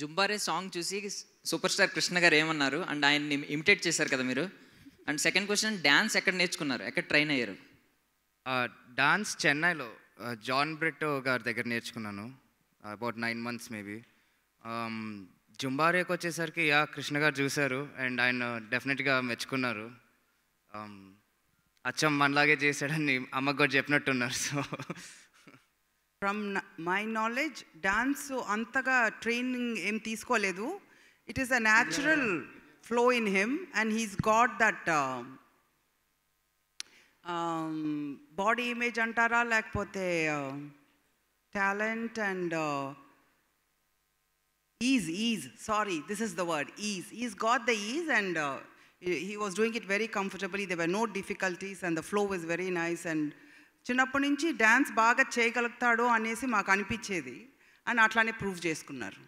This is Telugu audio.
జుంబారే సాంగ్ చూసి సూపర్ స్టార్ కృష్ణ గారు ఏమన్నారు అండ్ ఆయన్ని ఇమిటేట్ చేశారు కదా మీరు అండ్ సెకండ్ క్వశ్చన్ డ్యాన్స్ ఎక్కడ నేర్చుకున్నారు ఎక్కడ ట్రైన్ అయ్యారు డాన్స్ చెన్నైలో జాన్ బ్రిటో గారి దగ్గర నేర్చుకున్నాను అబౌట్ నైన్ మంత్స్ మేబీ జుంబారేకి వచ్చేసరికి యా కృష్ణ గారు చూశారు అండ్ ఆయన డెఫినెట్గా మెచ్చుకున్నారు అచ్చం మనలాగే చేశాడని అమ్మకు కూడా చెప్పినట్టున్నారు so from my knowledge dance antaga training em teeskoledu it is a natural flow in him and he's got that um, um, body image antara lakapothe uh, um, talent and uh, ease ease sorry this is the word ease he's got the ease and uh, he was doing it very comfortably there were no difficulties and the flow was very nice and చిన్నప్పటి నుంచి డ్యాన్స్ బాగా చేయగలుగుతాడు అనేసి మాకు అనిపించేది అని అట్లానే ప్రూవ్ చేసుకున్నారు